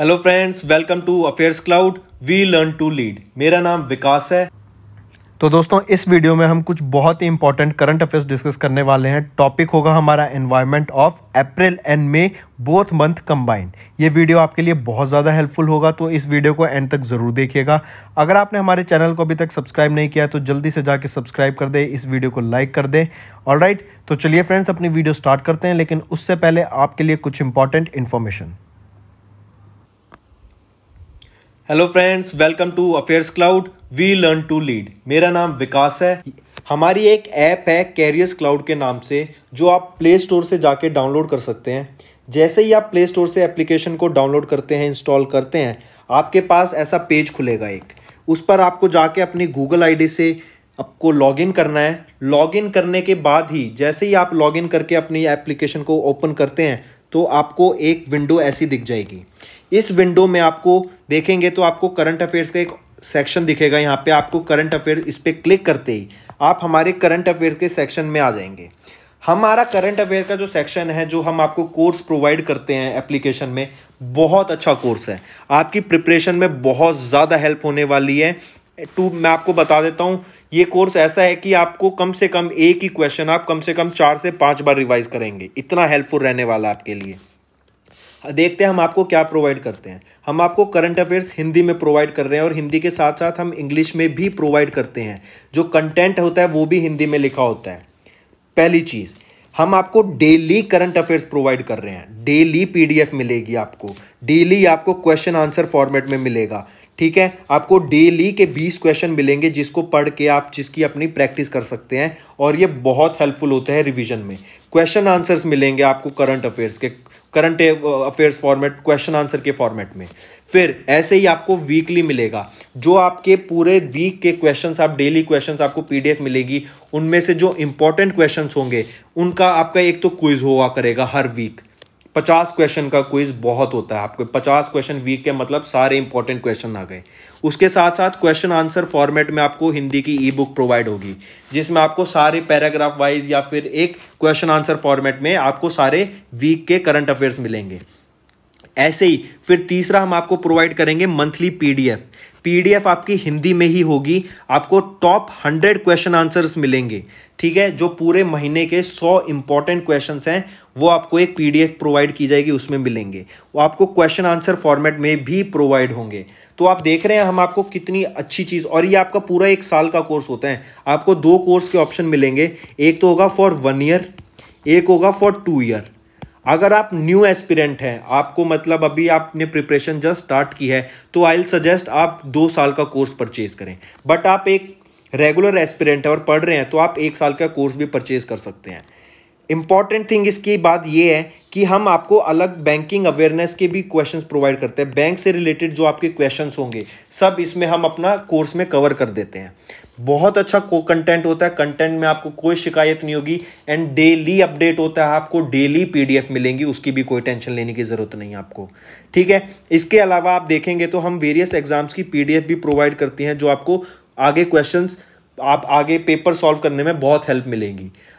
Hello friends welcome to affairs cloud we learn to lead मेरा नाम विकास है तो दोस्तों इस वीडियो में हम कुछ बहुत ही इंपॉर्टेंट करंट अफेयर्स डिस्कस करने वाले हैं टॉपिक होगा हमारा environment of April and May both month combined ये वीडियो आपके लिए बहुत ज़्यादा हेल्पफुल होगा तो इस वीडियो को एंड तक ज़रूर देखिएगा अगर आपने हमारे चैनल को अभी तक सब्सक्राइब नहीं किया तो जल्दी से जाके सब्सक्राइब कर दें इस वीडियो को लाइक कर दें ऑल तो चलिए फ्रेंड्स अपनी वीडियो स्टार्ट करते हैं लेकिन उससे पहले आपके लिए कुछ important information hello friends welcome to affairs cloud we learn to lead मेरा नाम विकास है हमारी एक ऐप है कैरियर्स क्लाउड के नाम से जो आप प्ले स्टोर से जाके डाउनलोड कर सकते हैं जैसे ही आप प्ले स्टोर से एप्लीकेशन को डाउनलोड करते हैं इंस्टॉल करते हैं आपके पास ऐसा पेज खुलेगा एक उस पर आपको जाके अपनी गूगल आईडी से आपको लॉगिन करना है लॉगिन करने के बाद ही जैसे ही आप लॉगिन करके अपनी एप्लीकेशन को ओपन करते हैं तो आपको एक विंडो ऐसी दिख जाएगी इस विंडो में आपको देखेंगे तो आपको करंट अफेयर्स का एक सेक्शन दिखेगा यहाँ पे आपको करंट अफेयर इस पर क्लिक करते ही आप हमारे करंट अफेयर्स के सेक्शन में आ जाएंगे हमारा करंट अफेयर का जो सेक्शन है जो हम आपको कोर्स प्रोवाइड करते हैं एप्लीकेशन में बहुत अच्छा कोर्स है आपकी प्रिपरेशन में बहुत ज़्यादा हेल्प होने वाली है टू मैं आपको बता देता हूँ ये कोर्स ऐसा है कि आपको कम से कम एक ही क्वेश्चन आप कम से कम चार से पांच बार रिवाइज करेंगे इतना हेल्पफुल रहने वाला आपके लिए देखते हैं हम आपको क्या प्रोवाइड करते हैं हम आपको करंट अफेयर्स हिंदी में प्रोवाइड कर रहे हैं और हिंदी के साथ साथ हम इंग्लिश में भी प्रोवाइड करते हैं जो कंटेंट होता है वो भी हिंदी में लिखा होता है पहली चीज़ हम आपको डेली करंट अफेयर्स प्रोवाइड कर रहे हैं डेली पीडीएफ मिलेगी आपको डेली आपको क्वेश्चन आंसर फॉर्मेट में मिलेगा ठीक है आपको डेली के 20 क्वेश्चन मिलेंगे जिसको पढ़ के आप जिसकी अपनी प्रैक्टिस कर सकते हैं और ये बहुत हेल्पफुल होते हैं रिवीजन में क्वेश्चन आंसर्स मिलेंगे आपको करंट अफेयर्स के current affairs format question answer के फॉर्मेट में फिर ऐसे ही आपको वीकली मिलेगा जो आपके पूरे वीक के क्वेश्चंस आप डेली क्वेश्चंस आपको पीडीएफ मिलेगी उनमें से जो इंपॉर्टेंट क्वेश्चंस होंगे उनका आपका एक तो क्विज हुआ करेगा हर वीक पचास क्वेश्चन का क्विज बहुत होता है आपको पचास क्वेश्चन वीक के मतलब सारे इंपॉर्टेंट क्वेश्चन आ गए उसके साथ साथ क्वेश्चन आंसर फॉर्मेट में आपको हिंदी की ई बुक प्रोवाइड होगी जिसमें आपको सारे पैराग्राफ वाइज या फिर एक क्वेश्चन आंसर फॉर्मेट में आपको सारे वीक के करंट अफेयर्स मिलेंगे ऐसे ही फिर तीसरा हम आपको प्रोवाइड करेंगे मंथली पीडीएफ पीडीएफ आपकी हिंदी में ही होगी आपको टॉप हंड्रेड क्वेश्चन आंसर्स मिलेंगे ठीक है जो पूरे महीने के सौ इंपॉर्टेंट क्वेश्चन हैं वो आपको एक पीडीएफ प्रोवाइड की जाएगी उसमें मिलेंगे वो आपको क्वेश्चन आंसर फॉर्मेट में भी प्रोवाइड होंगे तो आप देख रहे हैं हम आपको कितनी अच्छी चीज़ और ये आपका पूरा एक साल का कोर्स होता है आपको दो कोर्स के ऑप्शन मिलेंगे एक तो होगा फॉर वन ईयर एक होगा फॉर टू ईयर अगर आप न्यू एस्पिरेंट हैं आपको मतलब अभी आपने प्रिपरेशन जस्ट स्टार्ट की है तो आई सजेस्ट आप दो साल का कोर्स परचेज करें बट आप एक रेगुलर एस्पिरेंट है और पढ़ रहे हैं तो आप एक साल का कोर्स भी परचेज कर सकते हैं इम्पॉर्टेंट थिंग इसकी बात ये है कि हम आपको अलग बैंकिंग अवेयरनेस के भी क्वेश्चंस प्रोवाइड करते हैं बैंक से रिलेटेड जो आपके क्वेश्चंस होंगे सब इसमें हम अपना कोर्स में कवर कर देते हैं बहुत अच्छा कंटेंट होता है कंटेंट में आपको कोई शिकायत नहीं होगी एंड डेली अपडेट होता है आपको डेली पीडीएफ मिलेंगी उसकी भी कोई टेंशन लेने की ज़रूरत नहीं आपको ठीक है इसके अलावा आप देखेंगे तो हम वेरियस एग्जाम्स की पीडीएफ भी प्रोवाइड करती हैं जो आपको आगे क्वेश्चंस आप आगे पेपर सॉल्व करने में बहुत हेल्प मिलेंगी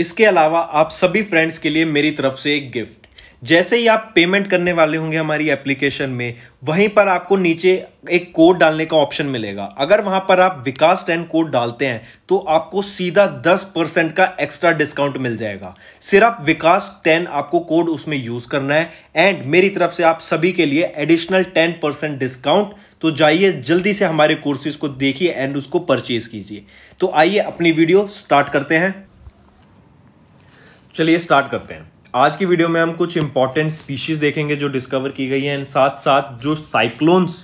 इसके अलावा आप सभी फ्रेंड्स के लिए मेरी तरफ से एक गिफ्ट जैसे ही आप पेमेंट करने वाले होंगे हमारी एप्लीकेशन में वहीं पर आपको नीचे एक कोड डालने का ऑप्शन मिलेगा अगर वहां पर आप विकास टेन कोड डालते हैं तो आपको सीधा 10 परसेंट का एक्स्ट्रा डिस्काउंट मिल जाएगा सिर्फ विकास टेन आपको कोड उसमें यूज करना है एंड मेरी तरफ से आप सभी के लिए एडिशनल टेन परसेंट डिस्काउंट तो जाइए जल्दी से हमारे कोर्सेज को देखिए एंड उसको परचेज कीजिए तो आइए अपनी वीडियो स्टार्ट करते हैं चलिए स्टार्ट करते हैं आज की वीडियो में हम कुछ इंपॉर्टेंट स्पीशीज देखेंगे जो डिस्कवर की गई है एंड साथ साथ जो साइक्लोन्स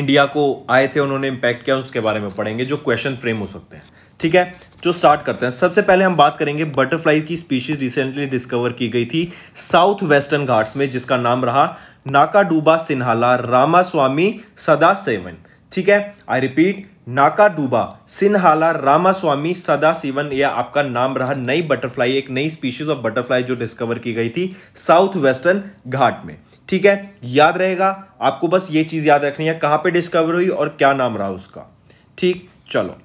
इंडिया को आए थे उन्होंने इम्पैक्ट किया उसके बारे में पढ़ेंगे जो क्वेश्चन फ्रेम हो सकते हैं ठीक है जो तो स्टार्ट करते हैं सबसे पहले हम बात करेंगे बटरफ्लाई की स्पीशीज रिसेंटली डिस्कवर की गई थी साउथ वेस्टर्न घाट्स में जिसका नाम रहा नाकाडूबा सिन्हाला रामा स्वामी सदा सेवन ठीक है आई रिपीट डूबा सिन्हाला रामास्वामी सिवन यह आपका नाम रहा नई बटरफ्लाई एक नई स्पीशीज ऑफ बटरफ्लाई जो डिस्कवर की गई थी साउथ वेस्टर्न घाट में ठीक है याद रहेगा आपको बस ये चीज याद रखनी है कहां पे डिस्कवर हुई और क्या नाम रहा उसका ठीक चलो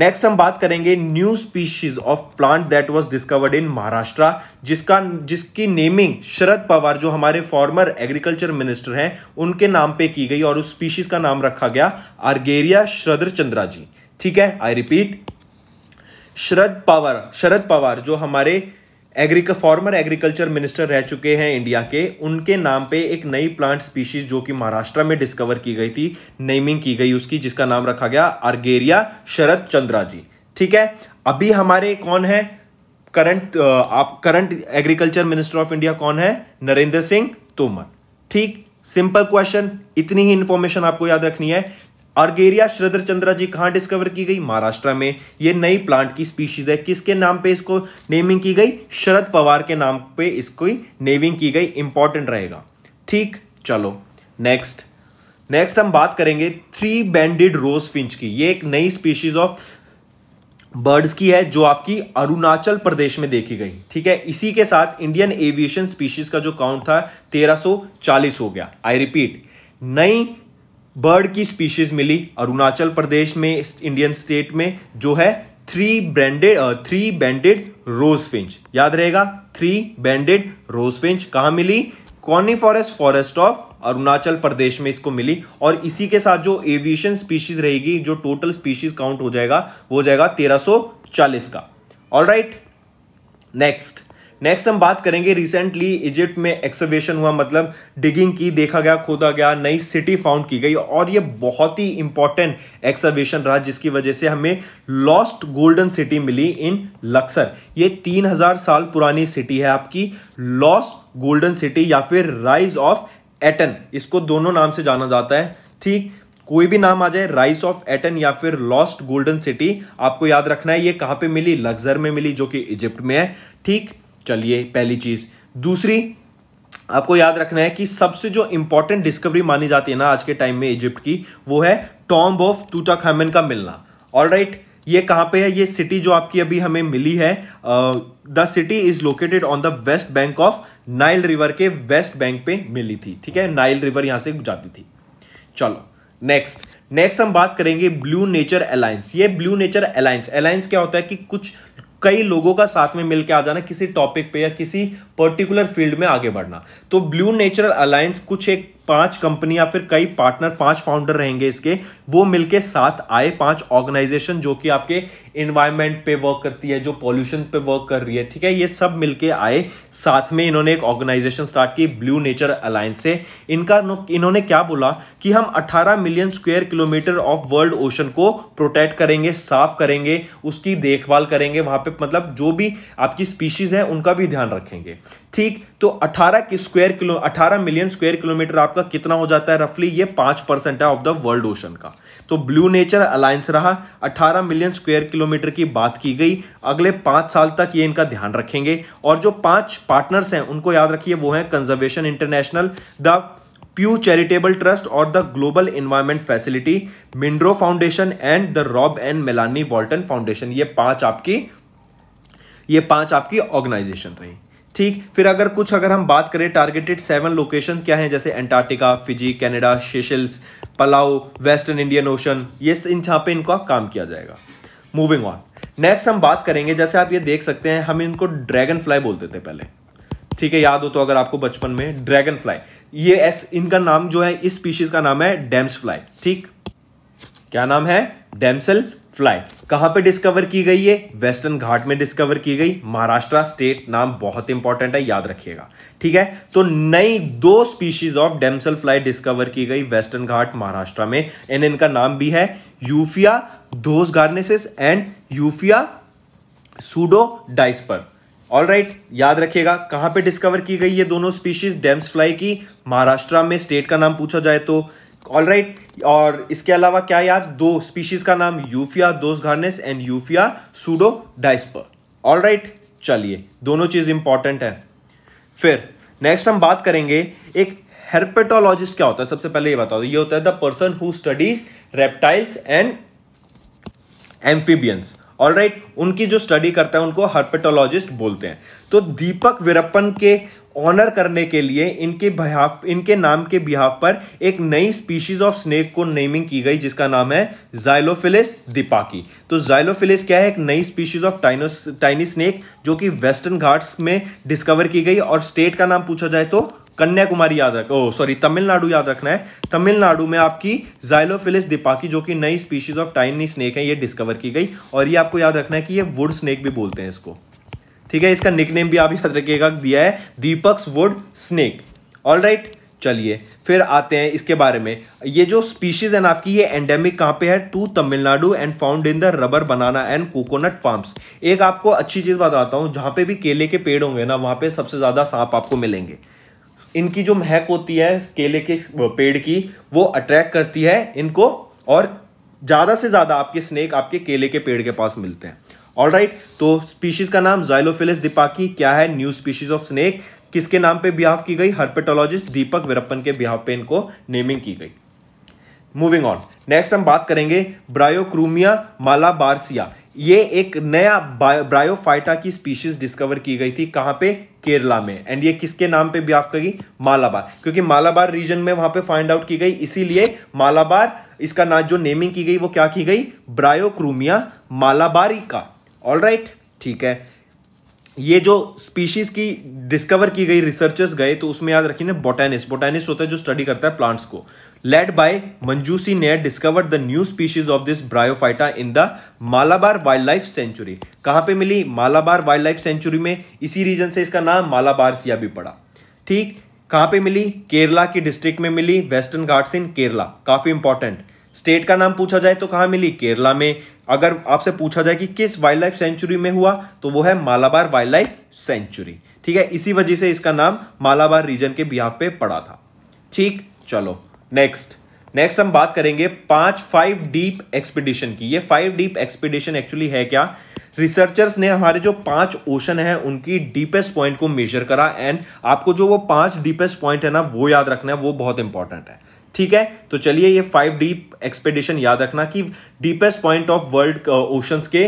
नेक्स्ट हम बात करेंगे new species of plant that was discovered in Maharashtra जिसका जिसकी नेमिंग शरद पवार जो हमारे फॉर्मर एग्रीकल्चर मिनिस्टर हैं उनके नाम पे की गई और उस स्पीशीज का नाम रखा गया अर्गेरिया श्रद्र चंद्रा जी ठीक है आई रिपीट शरद पवार शरद पवार जो हमारे एग्रीक फॉर्मर एग्रीकल्चर मिनिस्टर रह चुके हैं इंडिया के उनके नाम पे एक नई प्लांट स्पीशीज जो कि महाराष्ट्र में डिस्कवर की गई थी नेमिंग की गई उसकी जिसका नाम रखा गया अर्गेरिया शरद चंद्रा जी ठीक है अभी हमारे कौन है करंट आप current agriculture minister of India कौन है नरेंद्र सिंह तोमर ठीक सिंपल क्वेश्चन इतनी ही इंफॉर्मेशन आपको याद रखनी है आर्गेरिया श्रद्र चंद्रा जी कहाँ डिस्कवर की गई महाराष्ट्र में ये नई प्लांट की स्पीशीज है किसके नाम पे इसको नेमिंग की गई शरद पवार के नाम पे इसको नेमिंग की गई इंपॉर्टेंट रहेगा ठीक चलो नेक्स्ट नेक्स्ट हम बात करेंगे थ्री बैंडेड रोज फिंच की ये एक नई स्पीशीज ऑफ बर्ड्स की है जो आपकी अरुणाचल प्रदेश में देखी गई ठीक है इसी के साथ इंडियन एविएशन स्पीशीज का जो काउंट था 1340 हो गया आई रिपीट नई बर्ड की स्पीशीज मिली अरुणाचल प्रदेश में इंडियन स्टेट में जो है three branded three banded rose finch याद रहेगा थ्री बैंडेड रोज फिंच कहाँ मिली कॉर्निफॉरेस्ट फॉरेस्ट ऑफ अरुणाचल प्रदेश में इसको मिली और इसी के साथ जो एविएशन स्पीशीज रहेगी जो टोटल स्पीशीज काउंट हो जाएगा वो हो जाएगा 1340 का ऑल राइट नेक्स्ट नेक्स्ट हम बात करेंगे रिसेंटली इजिप्ट में एक्सवेशन हुआ मतलब डिगिंग की देखा गया खोदा गया नई सिटी फाउंड की गई और ये बहुत ही इंपॉर्टेंट एक्सवेशन रहा जिसकी वजह से हमें लॉस्ट गोल्डन सिटी मिली इन लक्सर ये 3000 साल पुरानी सिटी है आपकी लॉस्ट गोल्डन सिटी या फिर राइज ऑफ एटन इसको दोनों नाम से जाना जाता है ठीक कोई भी नाम आ जाए राइस ऑफ एटन या फिर लॉस्ट गोल्डन सिटी आपको याद रखना है ये कहाँ पे मिली लग्जर में मिली जो कि इजिप्ट में है ठीक चलिए पहली चीज़ दूसरी आपको याद रखना है कि सबसे जो इंपॉर्टेंट डिस्कवरी मानी जाती है ना आज के टाइम में इजिप्ट की वो है टॉम्ब ऑफ टूटा खामन का मिलना ऑल राइट ये कहां पे है ये सिटी जो आपकी अभी हमें मिली है the city is located on the west bank of Nile river के वेस्ट बैंक पे मिली थी ठीक है नाइल रिवर यहाँ से जाती थी चलो नेक्स्ट नेक्स्ट हम बात करेंगे ब्लू नेचर अलायंस ये ब्लू नेचर अलायंस अलायंस क्या होता है कि कुछ कई लोगों का साथ में मिलकर आ जाना किसी टॉपिक पे या किसी पर्टिकुलर फील्ड में आगे बढ़ना तो ब्लू नेचुरल अलायंस कुछ एक पांच कंपनी या फिर कई पार्टनर पांच फाउंडर रहेंगे इसके वो मिलके साथ आए पांच ऑर्गेनाइजेशन जो कि आपके इन्वायरमेंट पे वर्क करती है जो पॉल्यूशन पे वर्क कर रही है ठीक है ये सब मिलके आए साथ में इन्होंने एक ऑर्गेनाइजेशन स्टार्ट की ब्लू नेचर अलायंस से इनका इन्होंने क्या बोला कि हम 18 million square kilometre of world ocean को प्रोटेक्ट करेंगे साफ करेंगे उसकी देखभाल करेंगे वहां पे मतलब जो भी आपकी स्पीशीज है उनका भी ध्यान रखेंगे ठीक तो 18 की square kilo 18 million square kilometre आपका कितना हो जाता है रफली ये पांच परसेंट है ऑफ द वर्ल्ड ओशन का तो ब्लू नेचर अलायंस रहा 18 मिलियन स्क्वायर किलोमीटर की बात की गई अगले पांच साल तक ये इनका ध्यान रखेंगे और जो पांच पार्टनर्स हैं उनको याद रखिए वो है conservation international the Pew charitable trust और the global environment facility Minderoo foundation and the Rob and Melanie Walton foundation ये पांच आपकी ये पांच आपकी ऑर्गेनाइजेशन रही ठीक फिर अगर कुछ अगर हम बात करें टारगेटेड सेवन लोकेशन क्या है जैसे Antarctica Fiji Canada Seychelles Palau western Indian ocean ये इन जहाँ पे इनका काम किया जाएगा मूविंग ऑन नेक्स्ट हम बात करेंगे जैसे आप ये देख सकते हैं हम इनको ड्रैगन फ्लाई बोलते थे पहले ठीक है याद हो तो अगर आपको बचपन में ड्रैगन फ्लाई ये एस इनका नाम जो है इस स्पीशीज का नाम है डेम्स फ्लाई ठीक क्या नाम है डेम्सल फ्लाई कहां पे डिस्कवर की गई है वेस्टर्न घाट में डिस्कवर की गई महाराष्ट्र स्टेट नाम बहुत इंपॉर्टेंट है याद रखिएगा ठीक है तो नई दो species of damsel fly discover की गई वेस्टर्न घाट महाराष्ट्र में एंड इनका नाम भी है Euphaea thosegharensis and Euphaea pseudodispar all right याद रखिएगा कहां पे डिस्कवर की गई ये दोनों स्पीशीज डेम्स फ्लाई की महाराष्ट्र में स्टेट का नाम पूछा जाए तो ऑल राइट right. और इसके अलावा क्या याद दो स्पीशीज का नाम Euphaea thosegharensis and Euphaea pseudodispar all right चलिए दोनों चीज इंपॉर्टेंट है फिर नेक्स्ट हम बात करेंगे एक हेरपेटोलॉजिस्ट क्या होता है सबसे पहले ये बताओ ये होता है the person who studies reptiles and amphibians all right right, उनकी जो स्टडी करता है उनको हर्पेटोलॉजिस्ट बोलते हैं तो दीपक वीरप्पन के ऑनर करने के लिए इनके बिहाफ इनके नाम के बिहाफ पर एक नई स्पीशीज ऑफ स्नेक को नेमिंग की गई जिसका नाम है जाइलोफिलिस दीपाकी तो जाइलोफिलिस क्या है एक नई species of tiny tiny snake जो कि वेस्टर्न घाट्स में डिस्कवर की गई और स्टेट का नाम पूछा जाए तो कन्याकुमारी याद रख ओ सॉरी तमिलनाडु याद रखना है तमिलनाडु में आपकी जाइलोफिलिस दिपाकी जो कि नई स्पीशीज ऑफ टाइनी स्नेक है ये डिस्कवर की गई और ये आपको याद रखना है कि ये वुड स्नेक भी बोलते हैं इसको ठीक है इसका निकनेम भी आप याद रखिएगा दिया है Deepak's wood snake all right चलिए फिर आते हैं इसके बारे में ये जो स्पीशीज है ना आपकी ये एंडेमिक कहाँ पे है to Tamil Nadu and found in the rubber banana and coconut farms एक आपको अच्छी चीज बताता हूँ जहां पे भी केले के पेड़ होंगे ना वहां पे सबसे ज्यादा सांप आपको मिलेंगे इनकी जो महक होती है केले के पेड़ की वो अट्रैक्ट करती है इनको और ज़्यादा से ज़्यादा आपके स्नेक आपके केले के पेड़ के पास मिलते हैं ऑल राइट right, तो स्पीशीज़ का नाम जाइलोफिलिस दीपाकी क्या है न्यू स्पीशीज़ ऑफ स्नेक किसके नाम पे बिहाव की गई हर्पेटोलॉजिस्ट दीपक वीरप्पन के बिहाव पे इनको नेमिंग की गई मूविंग ऑन नेक्स्ट हम बात करेंगे ब्रायोक्रूमिया मालाबारसिया ये एक नया ब्रायोफाइटा की स्पीशीज डिस्कवर की गई थी कहाँ पे केरला में एंड ये किसके नाम पे भी आप कही मालाबार क्योंकि मालाबार रीजन में वहां पे फाइंड आउट की गई इसीलिए मालाबार इसका ना जो नेमिंग की गई वो क्या की गई ब्रायोक्रूमिया मालाबारी का ऑल राइट ठीक है ये जो स्पीशीज की डिस्कवर की गई रिसर्चर्स गए तो उसमें याद रखिए ना बोटेनिस्ट बोटेनिस्ट होता है जो स्टडी करता है प्लांट्स को लेड बाय मंजूसी ने discover the new species of this bryophyta in the Malabar wildlife sanctuary कहां पे मिली मालाबार वाइल्ड लाइफ सेंचुरी में इसी रीजन से इसका नाम मालाबार सिया भी पड़ा ठीक कहां पे मिली केरला की डिस्ट्रिक्ट में मिली वेस्टर्न घाट्स इन केरला काफी इंपॉर्टेंट स्टेट का नाम पूछा जाए तो कहां मिली केरला में अगर आपसे पूछा जाए कि किस वाइल्ड लाइफ सेंचुरी में हुआ तो वो है मालाबार वाइल्ड लाइफ सेंचुरी ठीक है इसी वजह से इसका नाम मालाबार रीजन के बिहार पे पड़ा था ठीक चलो नेक्स्ट नेक्स्ट हम बात करेंगे पांच फाइव डीप एक्सपीडिशन की ये फाइव डीप एक्सपीडिशन एक्चुअली है क्या रिसर्चर्स ने हमारे जो पांच ओशन है उनकी डीपेस्ट पॉइंट को मेजर करा एंड आपको जो वो पांच डीपेस्ट पॉइंट है ना वो याद रखना है वो बहुत इंपॉर्टेंट है ठीक है तो चलिए ये फाइव डीप एक्सपेडिशन याद रखना कि deepest point of world oceans के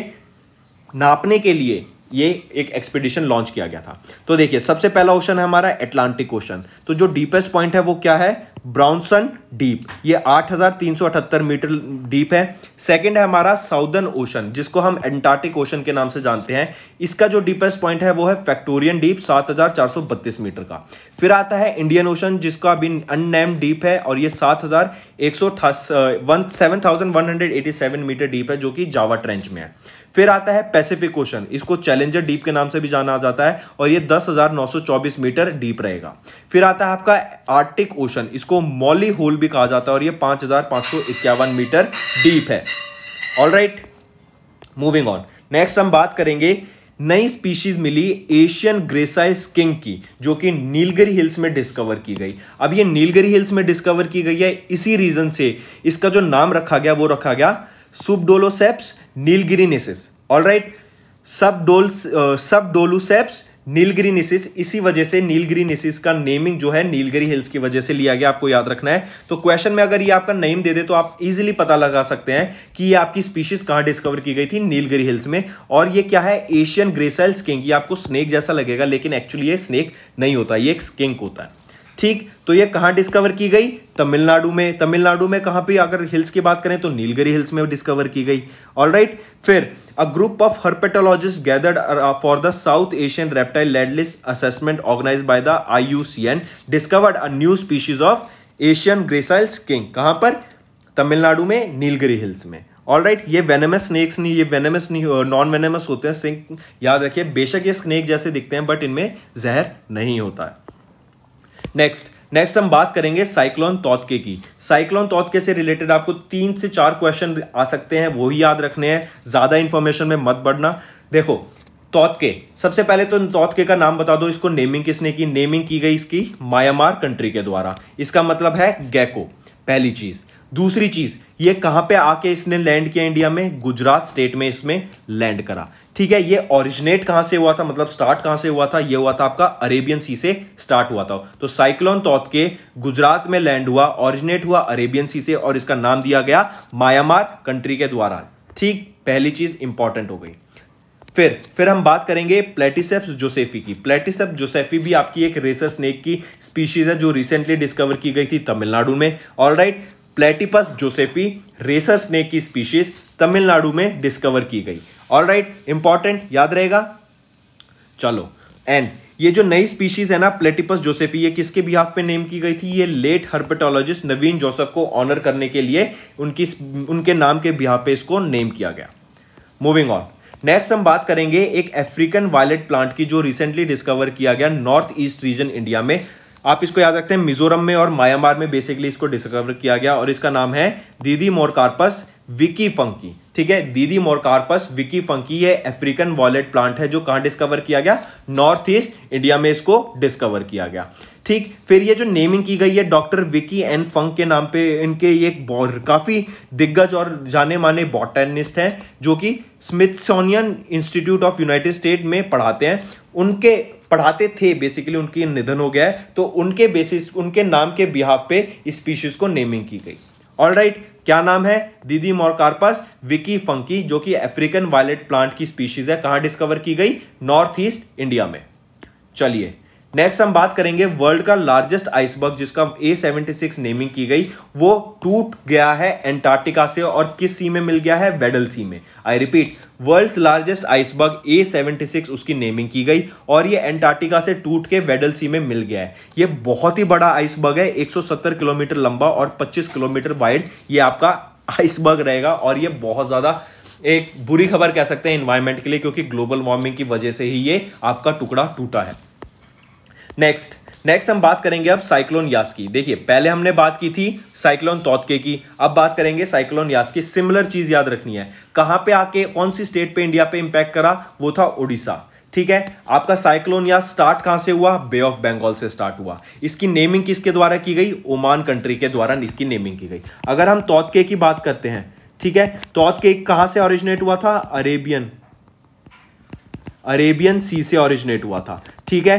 नापने के लिए ये एक एक्सपीडिशन लॉन्च किया गया था तो देखिए सबसे पहला ओशन है हमारा एटलांटिक ओशन तो जो डीपेस्ट पॉइंट है वो क्या है ब्राउनसन डीप ये 8,378 मीटर डीप है सेकंड है हमारा साउदर्न ओशन जिसको हम एंटार्टिक ओशन के नाम से जानते हैं इसका जो डीपेस्ट पॉइंट है वो है फैक्टोरियन डीप 7,432 मीटर का फिर आता है इंडियन ओशन जिसका अभी अननेम डीप है और ये सात हजार एक सौ मीटर डीप है जो कि जावा ट्रेंच में है फिर आता है पैसिफिक ओशन इसको चैलेंजर डीप के नाम से भी जाना जाता है और ये 10,924 मीटर डीप रहेगा फिर आता है आपका आर्टिक ओशन इसको मॉली होल भी कहा जाता है और ये 5,551 मीटर डीप है all right moving on next हम बात करेंगे नई स्पीशीज मिली एशियन ग्रेसाइल स्किंग की जो कि नीलगिरी हिल्स में डिस्कवर की गई अब ये नीलगिरी हिल्स में डिस्कवर की गई है इसी रीजन से इसका जो नाम रखा गया वो रखा गया सुबडोलोसेप्स नीलगिरीनिसिस ऑल राइट सब डोल सब डोलूसेप्स नीलगिरी इसी वजह से नीलगिरी का नेमिंग जो है नीलगिरी हिल्स की वजह से लिया गया आपको याद रखना है तो क्वेश्चन में अगर ये आपका नेम दे दे तो आप इजीली पता लगा सकते हैं कि ये आपकी स्पीशीज कहां डिस्कवर की गई थी नीलगिरी हिल्स में और ये क्या है एशियन ग्रेसाइल स्किंग आपको स्नेक जैसा लगेगा लेकिन एक्चुअली ये स्नेक नहीं होता ये एक स्किंक होता है ठीक तो ये कहाँ डिस्कवर की गई तमिलनाडु में तमिलनाडु में कहाँ पे अगर हिल्स की बात करें तो नीलगिरी हिल्स में डिस्कवर की गई ऑल right? फिर a group of herpetologist gathered for the South Asian reptile landless assessment organise by the I discovered a new species of Asian gracile skink कहाँ पर तमिलनाडु में नीलगिरी हिल्स में ऑल राइट right, ये venomous snakes नहीं ये venomous नहीं non uh, venomous होते हैं सिंक याद रखिए बेशक ये स्नेक जैसे दिखते हैं बट इनमें जहर नहीं होता है नेक्स्ट नेक्स्ट हम बात करेंगे साइक्लोन तौतके की साइक्लोन तौतके से रिलेटेड आपको तीन से चार क्वेश्चन आ सकते हैं वो ही याद रखने हैं ज़्यादा इंफॉर्मेशन में मत बढ़ना देखो तौतके सबसे पहले तो तौतके का नाम बता दो इसको नेमिंग किसने की नेमिंग की गई इसकी म्यांमार कंट्री के द्वारा इसका मतलब है गैको पहली चीज़ दूसरी चीज ये कहां पे आके इसने लैंड किया इंडिया में गुजरात स्टेट में इसमें लैंड करा ठीक है ये ओरिजिनेट कहां से हुआ था मतलब स्टार्ट कहां से हुआ था ये हुआ था आपका अरेबियन सी से स्टार्ट हुआ था तो साइक्लोन तौत के गुजरात में लैंड हुआ ओरिजिनेट हुआ अरेबियन सी से और इसका नाम दिया गया मायामार कंट्री के द्वारा ठीक पहली चीज इंपॉर्टेंट हो गई फिर फिर हम बात करेंगे प्लेटिसेप्स जोसेफी की प्लेटिसेप जोसेफी भी आपकी एक रेसर स्नेक की स्पीशीज है जो रिसेंटली डिस्कवर की गई थी तमिलनाडु में ऑल राइट right, प्लेटिपस जोसेफी रेसर स्नेक की स्पीशीज तमिलनाडु में डिस्कवर की गई ऑल राइट इंपॉर्टेंट याद रहेगा चलो एंड ये जो नई स्पीशीज है ना प्लेटिपस जोसेफी ये किसके बिहाफ पे नेम की गई थी ये लेट हर्पेटोलॉजिस्ट नवीन जोसेफ को ऑनर करने के लिए उनकी उनके नाम के बिहाफ पे इसको नेम किया गया मूविंग ऑन नेक्स्ट हम बात करेंगे एक अफ्रीकन वायलेट प्लांट की जो रिसेंटली डिस्कवर किया गया नॉर्थ ईस्ट रीजन इंडिया में आप इसको याद रखते हैं मिजोरम में और म्यांमार में बेसिकली इसको डिस्कवर किया गया और इसका नाम है दीदी मोरकार्पस विकी फंकी ठीक है दीदी मोरकार्पस विकी फंकी ये अफ्रीकन वॉलेट प्लांट है जो कहां डिस्कवर किया गया नॉर्थ ईस्ट इंडिया में इसको डिस्कवर किया गया ठीक फिर ये जो नेमिंग की गई है डॉक्टर विकी एन फंक के नाम पे इनके ये काफी दिग्गज और जाने माने बॉटनिस्ट हैं जो कि Smithsonian Institute of United State में पढ़ाते हैं उनके पढ़ाते थे बेसिकली उनकी निधन हो गया है तो उनके बेसिस उनके नाम के बिहा पे इस स्पीशीज को नेमिंग की गई ऑल राइट right, क्या नाम है दीदी मॉरकार्पस विकी फंकी जो कि अफ्रीकन वायलेट प्लांट की स्पीशीज है कहां डिस्कवर की गई नॉर्थ ईस्ट इंडिया में चलिए नेक्स्ट हम बात करेंगे वर्ल्ड का लार्जेस्ट आइसबर्ग जिसका ए सेवेंटी सिक्स नेमिंग की गई वो टूट गया है एंटार्क्टिका से और किस सी में मिल गया है वेडल सी में I repeat world largest iceberg A seventy six उसकी नेमिंग की गई और ये एंटार्क्टिका से टूट के वेडल सी में मिल गया है ये बहुत ही बड़ा आइसबर्ग है 170 किलोमीटर लंबा और 25 किलोमीटर वाइड ये आपका आइसबर्ग रहेगा और ये बहुत ज़्यादा एक बुरी खबर कह सकते हैं इन्वायरमेंट के लिए क्योंकि ग्लोबल वार्मिंग की वजह से ही ये आपका टुकड़ा टूटा है नेक्स्ट नेक्स्ट हम बात करेंगे अब साइक्लोन यास की देखिए पहले हमने बात की थी साइक्लोन तोतके की अब बात करेंगे साइक्लोन यास की सिमिलर चीज याद रखनी है कहां पे आके कौन सी स्टेट पे इंडिया पे इंपैक्ट करा वो था उड़ीसा ठीक है आपका साइक्लोन या स्टार्ट कहां से हुआ बे ऑफ बंगाल से स्टार्ट हुआ इसकी नेमिंग किसके द्वारा की गई ओमान कंट्री के द्वारा इसकी नेमिंग की गई अगर हम तोतके की बात करते हैं ठीक है तोतके कहां से ऑरिजिनेट हुआ था अरेबियन अरेबियन सी से ऑरिजिनेट हुआ था ठीक है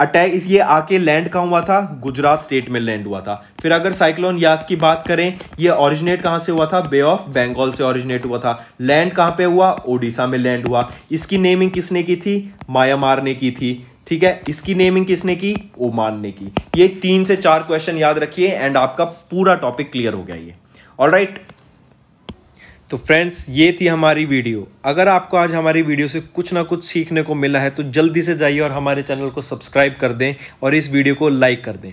अटैक इस ये आके लैंड कहाँ हुआ था गुजरात स्टेट में लैंड हुआ था फिर अगर साइक्लोन यास की बात करें ये ओरिजिनेट कहाँ से हुआ था बे ऑफ बंगाल से ओरिजिनेट हुआ था लैंड कहाँ पे हुआ ओडिशा में लैंड हुआ इसकी नेमिंग किसने की थी मायामार ने की थी ठीक है इसकी नेमिंग किसने की ओमान ने की ये तीन से चार क्वेश्चन याद रखिए एंड आपका पूरा टॉपिक क्लियर हो गया ये ऑल राइट तो फ्रेंड्स ये थी हमारी वीडियो अगर आपको आज हमारी वीडियो से कुछ ना कुछ सीखने को मिला है तो जल्दी से जाइए और हमारे चैनल को सब्सक्राइब कर दें और इस वीडियो को लाइक कर दें